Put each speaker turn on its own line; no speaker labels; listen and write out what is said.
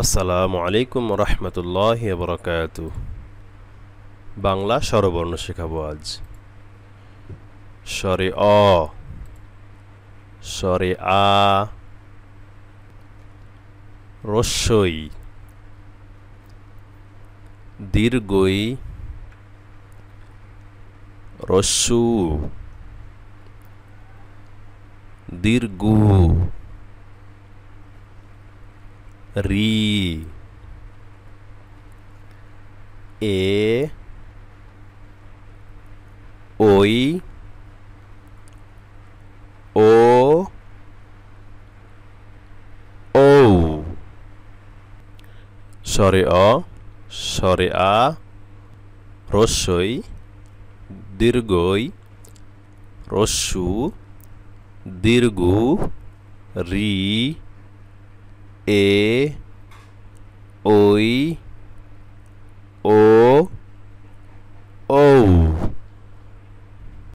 আসসালামু আলাইকুম রহমতুল্লাহ বরকাত বাংলা স্বরবর্ণ শেখাবো আজ সরে অ সরে আ রস্যই দীর্ঘই রস্যু দীর্ঘ
री ए ओई
ओ ओ সরে অ সরে আ রস্যই দীর্ঘই রস্যু দীর্ঘ রি
e, oi, o,
ou.